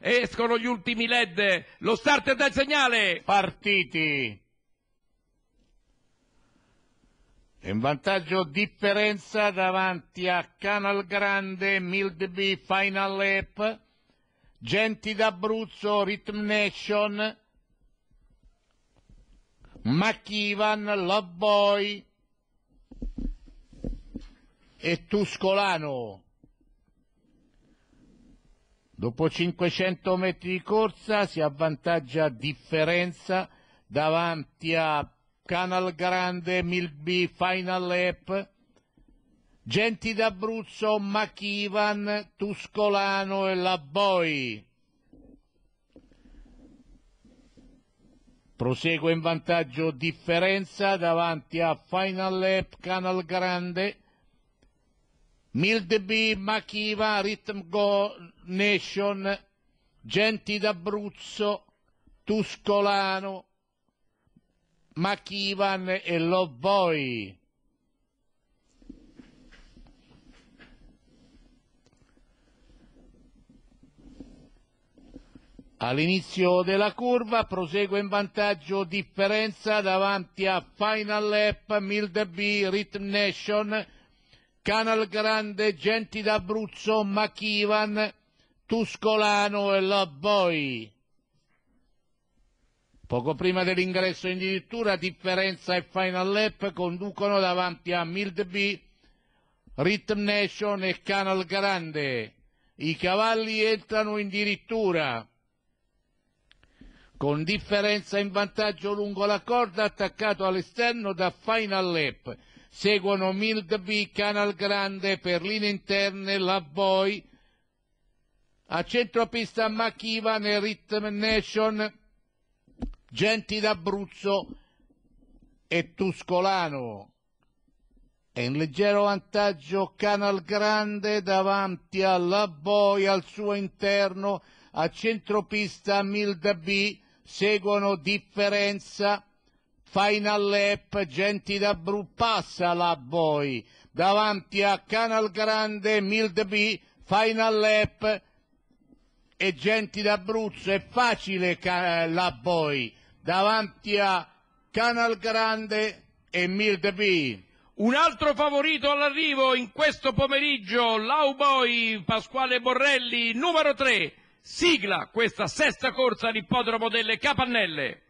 escono gli ultimi led, lo starter del segnale. Partiti. In vantaggio differenza davanti a Canal Grande, Mildby Final Lap, Genti d'Abruzzo, Rhythm Nation, McIvan, Love Boy e Tuscolano. Dopo 500 metri di corsa si avvantaggia differenza davanti a Canal Grande, Milby, Final Lap, Genti d'Abruzzo, Machivan, Tuscolano e La Boi. Prosegue in vantaggio differenza davanti a Final Lap, Canal Grande, Mildeby, Machiva, Rhythm Go Nation, Genti d'Abruzzo, Tuscolano, Machivan e Love Boy. All'inizio della curva prosegue in vantaggio differenza davanti a Final Lap, Mildeby, Rhythm Nation, Canal Grande, Genti d'Abruzzo, Machivan, Tuscolano e Lobboi. Poco prima dell'ingresso in dirittura Differenza e Final Lap conducono davanti a Mild B, Rhythm Nation e Canal Grande. I cavalli entrano in dirittura. Con differenza in vantaggio lungo la corda attaccato all'esterno da Final Lap seguono Milby, Canal Grande, per linee interne, La Boy, a centropista Machiva, Rhythm Nation, Genti d'Abruzzo e Tuscolano. È in leggero vantaggio Canal Grande davanti alla Boi al suo interno, a centropista Milda B, seguono differenza Final Lap, Genti da Bru, passa la Boy, davanti a Canal Grande, Mild B, Final Lap e Genti d'Abruzzo, è facile la Boy, davanti a Canal Grande e Mild B. Un altro favorito all'arrivo in questo pomeriggio, Lauboi Pasquale Borrelli, numero 3. Sigla questa sesta corsa all'ippodromo delle Capannelle.